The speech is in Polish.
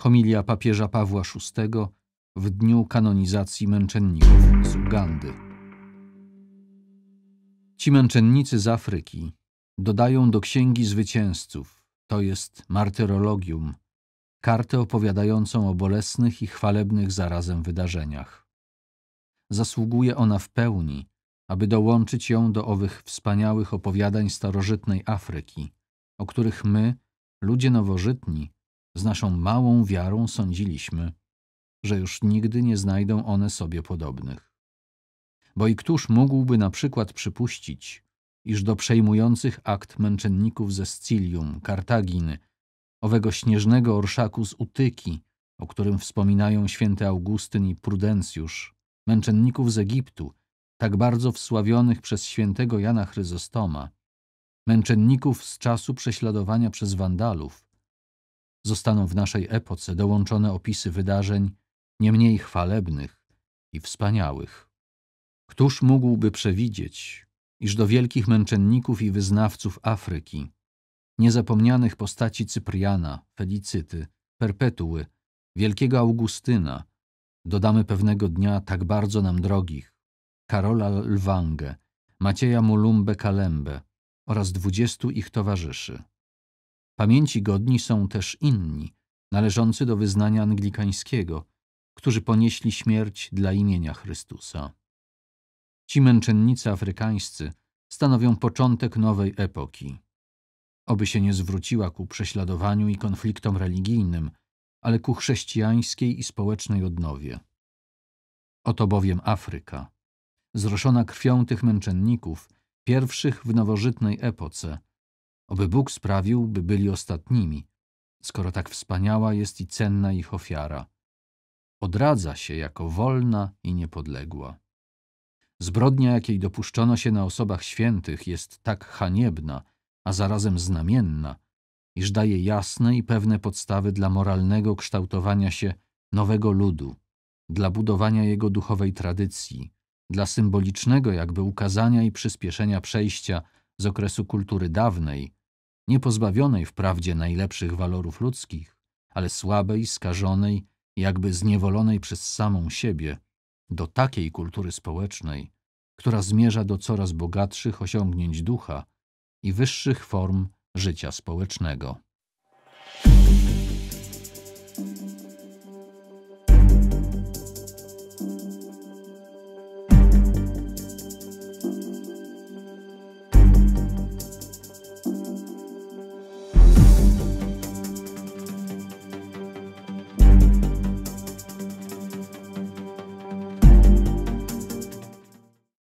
homilia papieża Pawła VI w dniu kanonizacji męczenników z Ugandy. Ci męczennicy z Afryki dodają do Księgi Zwycięzców, to jest martyrologium, kartę opowiadającą o bolesnych i chwalebnych zarazem wydarzeniach. Zasługuje ona w pełni, aby dołączyć ją do owych wspaniałych opowiadań starożytnej Afryki, o których my, ludzie nowożytni, z naszą małą wiarą sądziliśmy, że już nigdy nie znajdą one sobie podobnych. Bo i któż mógłby na przykład przypuścić, iż do przejmujących akt męczenników ze Scilium, Kartaginy, owego śnieżnego orszaku z Utyki, o którym wspominają święty Augustyn i Prudencjusz, męczenników z Egiptu, tak bardzo wsławionych przez świętego Jana Chryzostoma, męczenników z czasu prześladowania przez Wandalów, zostaną w naszej epoce dołączone opisy wydarzeń nie mniej chwalebnych i wspaniałych. Któż mógłby przewidzieć, iż do wielkich męczenników i wyznawców Afryki, niezapomnianych postaci Cypriana, Felicyty, Perpetuły, wielkiego Augustyna, dodamy pewnego dnia tak bardzo nam drogich, Karola Lwangę, Macieja Mulumbe Kalembe oraz dwudziestu ich towarzyszy. Pamięci godni są też inni, należący do wyznania anglikańskiego, którzy ponieśli śmierć dla imienia Chrystusa. Ci męczennicy afrykańscy stanowią początek nowej epoki. Oby się nie zwróciła ku prześladowaniu i konfliktom religijnym, ale ku chrześcijańskiej i społecznej odnowie. Oto bowiem Afryka, zroszona krwią tych męczenników, pierwszych w nowożytnej epoce – Oby Bóg sprawił, by byli ostatnimi, skoro tak wspaniała jest i cenna ich ofiara. Odradza się jako wolna i niepodległa. Zbrodnia, jakiej dopuszczono się na osobach świętych, jest tak haniebna, a zarazem znamienna, iż daje jasne i pewne podstawy dla moralnego kształtowania się nowego ludu, dla budowania jego duchowej tradycji, dla symbolicznego jakby ukazania i przyspieszenia przejścia z okresu kultury dawnej pozbawionej wprawdzie najlepszych walorów ludzkich, ale słabej, skażonej, jakby zniewolonej przez samą siebie, do takiej kultury społecznej, która zmierza do coraz bogatszych osiągnięć ducha i wyższych form życia społecznego.